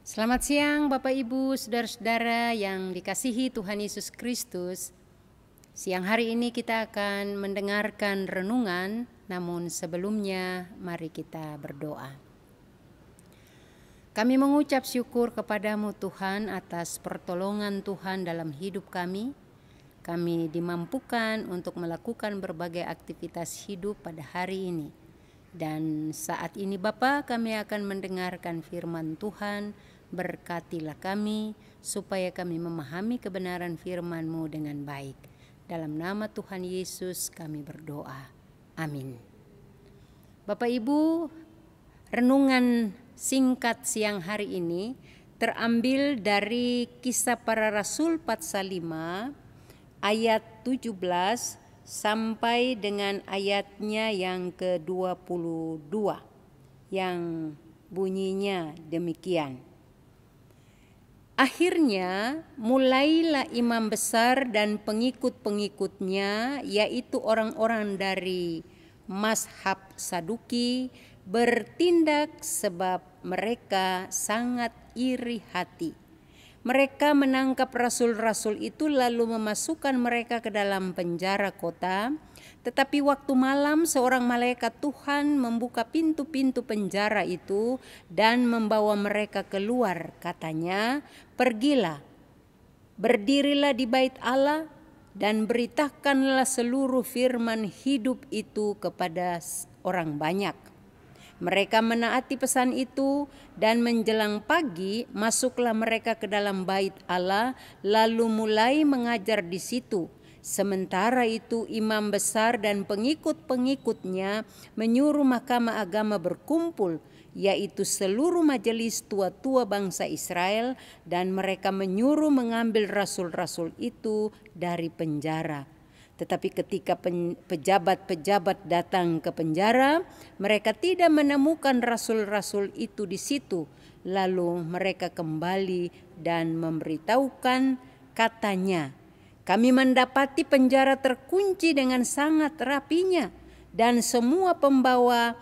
Selamat siang Bapak Ibu, saudara-saudara yang dikasihi Tuhan Yesus Kristus. Siang hari ini kita akan mendengarkan renungan, namun sebelumnya mari kita berdoa. Kami mengucap syukur kepadamu Tuhan atas pertolongan Tuhan dalam hidup kami. Kami dimampukan untuk melakukan berbagai aktivitas hidup pada hari ini. Dan saat ini Bapa kami akan mendengarkan firman Tuhan, berkatilah kami supaya kami memahami kebenaran firman-Mu dengan baik. Dalam nama Tuhan Yesus kami berdoa. Amin. Bapak Ibu, renungan singkat siang hari ini terambil dari kisah para rasul 45 ayat 17 sampai dengan ayatnya yang ke-22 yang bunyinya demikian. Akhirnya mulailah imam besar dan pengikut-pengikutnya yaitu orang-orang dari mashab Saduki bertindak sebab mereka sangat iri hati mereka menangkap rasul-rasul itu lalu memasukkan mereka ke dalam penjara kota. Tetapi waktu malam seorang malaikat Tuhan membuka pintu-pintu penjara itu dan membawa mereka keluar. Katanya, pergilah, berdirilah di bait Allah dan beritahkanlah seluruh firman hidup itu kepada orang banyak.' Mereka menaati pesan itu dan menjelang pagi masuklah mereka ke dalam bait Allah lalu mulai mengajar di situ. Sementara itu imam besar dan pengikut-pengikutnya menyuruh mahkamah agama berkumpul yaitu seluruh majelis tua-tua bangsa Israel dan mereka menyuruh mengambil rasul-rasul itu dari penjara. Tetapi ketika pejabat-pejabat datang ke penjara, mereka tidak menemukan rasul-rasul itu di situ. Lalu mereka kembali dan memberitahukan katanya, "Kami mendapati penjara terkunci dengan sangat rapinya dan semua pembawa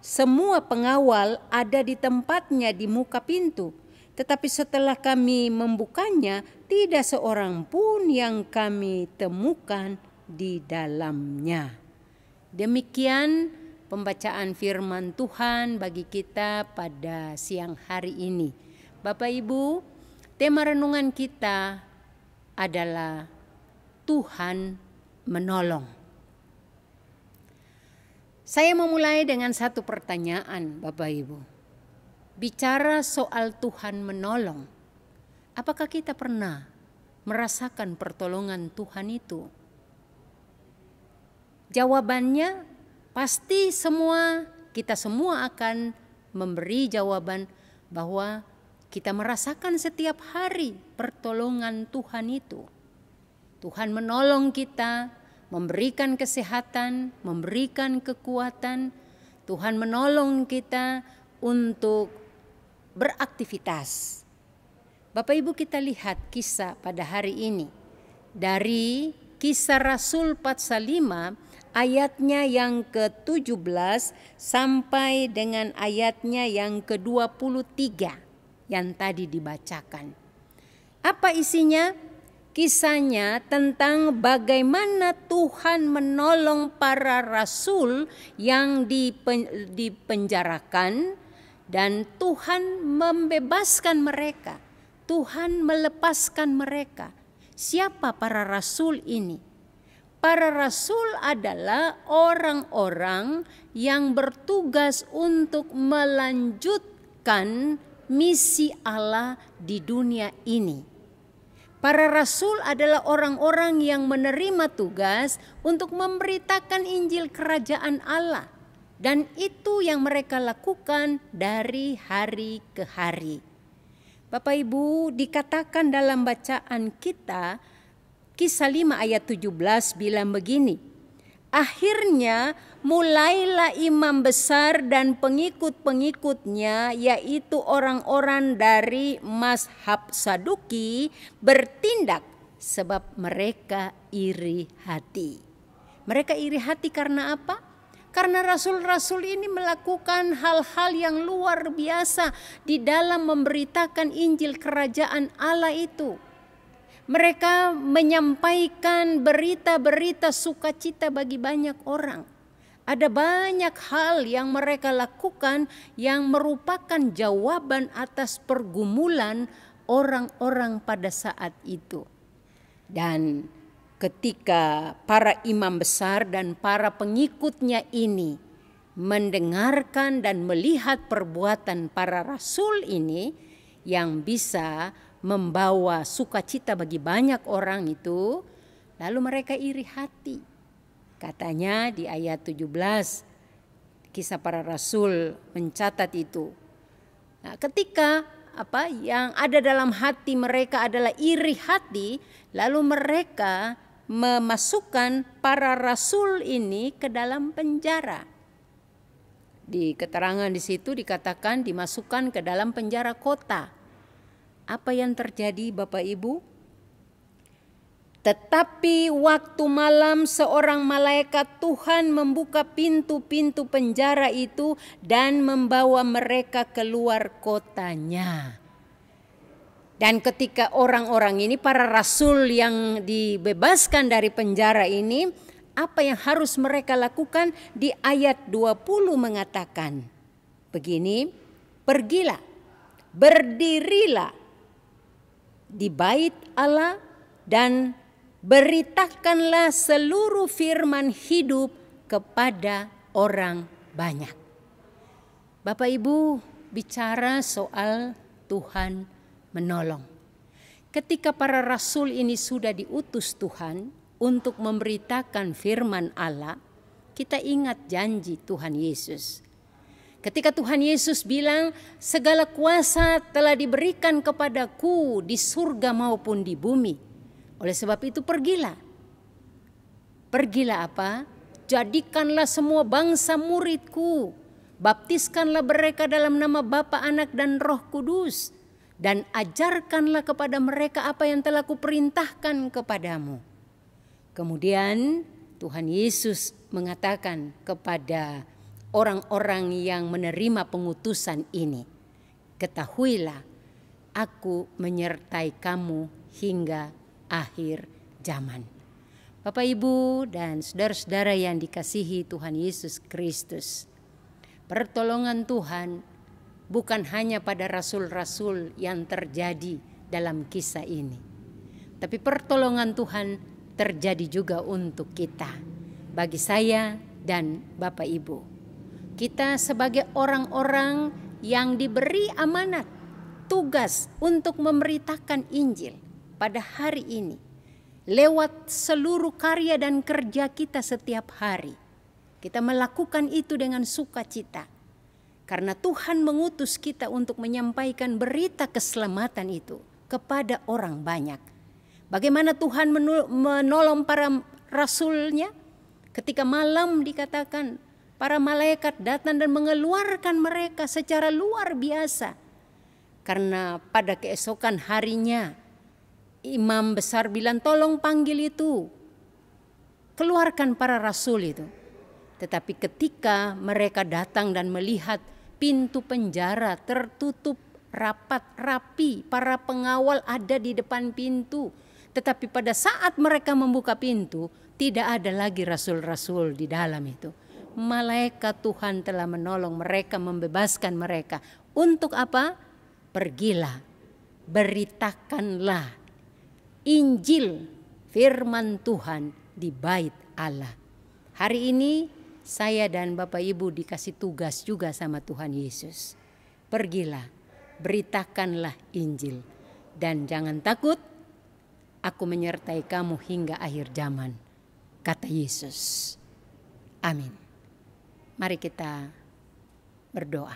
semua pengawal ada di tempatnya di muka pintu." Tetapi setelah kami membukanya, tidak seorang pun yang kami temukan di dalamnya. Demikian pembacaan firman Tuhan bagi kita pada siang hari ini. Bapak Ibu, tema renungan kita adalah Tuhan menolong. Saya memulai dengan satu pertanyaan, Bapak Ibu bicara soal Tuhan menolong, apakah kita pernah merasakan pertolongan Tuhan itu? Jawabannya pasti semua kita semua akan memberi jawaban bahwa kita merasakan setiap hari pertolongan Tuhan itu. Tuhan menolong kita, memberikan kesehatan, memberikan kekuatan. Tuhan menolong kita untuk beraktivitas. Bapak Ibu kita lihat kisah pada hari ini dari kisah Rasul 45 ayatnya yang ke-17 sampai dengan ayatnya yang ke-23 yang tadi dibacakan. Apa isinya? Kisahnya tentang bagaimana Tuhan menolong para rasul yang dipenjarakan dan Tuhan membebaskan mereka. Tuhan melepaskan mereka. Siapa para rasul ini? Para rasul adalah orang-orang yang bertugas untuk melanjutkan misi Allah di dunia ini. Para rasul adalah orang-orang yang menerima tugas untuk memberitakan Injil Kerajaan Allah dan itu yang mereka lakukan dari hari ke hari. Bapak Ibu, dikatakan dalam bacaan kita kisah 5 ayat 17 bilang begini. Akhirnya mulailah imam besar dan pengikut-pengikutnya yaitu orang-orang dari mazhab Saduki bertindak sebab mereka iri hati. Mereka iri hati karena apa? Karena rasul-rasul ini melakukan hal-hal yang luar biasa di dalam memberitakan Injil kerajaan Allah itu. Mereka menyampaikan berita-berita sukacita bagi banyak orang. Ada banyak hal yang mereka lakukan yang merupakan jawaban atas pergumulan orang-orang pada saat itu. Dan ketika para imam besar dan para pengikutnya ini mendengarkan dan melihat perbuatan para rasul ini yang bisa membawa sukacita bagi banyak orang itu lalu mereka iri hati katanya di ayat 17 kisah para rasul mencatat itu nah ketika apa yang ada dalam hati mereka adalah iri hati lalu mereka memasukkan para rasul ini ke dalam penjara. Di keterangan di situ dikatakan dimasukkan ke dalam penjara kota. Apa yang terjadi Bapak Ibu? Tetapi waktu malam seorang malaikat Tuhan membuka pintu-pintu penjara itu dan membawa mereka keluar kotanya. Dan ketika orang-orang ini, para rasul yang dibebaskan dari penjara ini, apa yang harus mereka lakukan di ayat 20 mengatakan begini, pergilah, berdirilah di bait Allah dan beritakanlah seluruh firman hidup kepada orang banyak. Bapak Ibu bicara soal Tuhan menolong. Ketika para rasul ini sudah diutus Tuhan untuk memberitakan firman Allah, kita ingat janji Tuhan Yesus. Ketika Tuhan Yesus bilang, "Segala kuasa telah diberikan kepadaku di surga maupun di bumi." Oleh sebab itu, pergilah. Pergilah apa? Jadikanlah semua bangsa muridku. Baptiskanlah mereka dalam nama Bapa, Anak, dan Roh Kudus dan ajarkanlah kepada mereka apa yang telah kuperintahkan kepadamu. Kemudian Tuhan Yesus mengatakan kepada orang-orang yang menerima pengutusan ini, "Ketahuilah, aku menyertai kamu hingga akhir zaman." Bapak, Ibu, dan saudara-saudara yang dikasihi Tuhan Yesus Kristus, pertolongan Tuhan bukan hanya pada rasul-rasul yang terjadi dalam kisah ini, tapi pertolongan Tuhan terjadi juga untuk kita, bagi saya dan Bapak Ibu. Kita sebagai orang-orang yang diberi amanat tugas untuk memberitakan Injil pada hari ini lewat seluruh karya dan kerja kita setiap hari. Kita melakukan itu dengan sukacita karena Tuhan mengutus kita untuk menyampaikan berita keselamatan itu kepada orang banyak. Bagaimana Tuhan menolong para rasulnya ketika malam dikatakan para malaikat datang dan mengeluarkan mereka secara luar biasa. Karena pada keesokan harinya imam besar bilang tolong panggil itu. Keluarkan para rasul itu. Tetapi ketika mereka datang dan melihat pintu penjara tertutup rapat rapi, para pengawal ada di depan pintu. Tetapi pada saat mereka membuka pintu, tidak ada lagi rasul-rasul di dalam itu. Malaikat Tuhan telah menolong mereka, membebaskan mereka. Untuk apa? Pergilah, beritakanlah Injil firman Tuhan di bait Allah. Hari ini saya dan Bapak Ibu dikasih tugas juga sama Tuhan Yesus. Pergilah, beritakanlah Injil, dan jangan takut, aku menyertai kamu hingga akhir zaman, kata Yesus. Amin. Mari kita berdoa.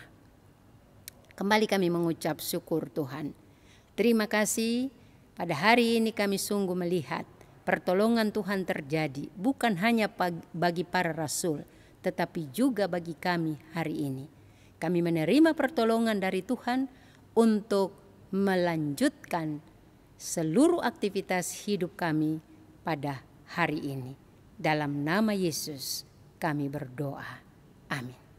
Kembali kami mengucap syukur Tuhan. Terima kasih pada hari ini kami sungguh melihat pertolongan Tuhan terjadi bukan hanya bagi para rasul, tetapi juga bagi kami hari ini. Kami menerima pertolongan dari Tuhan untuk melanjutkan seluruh aktivitas hidup kami pada hari ini. Dalam nama Yesus kami berdoa. Amin.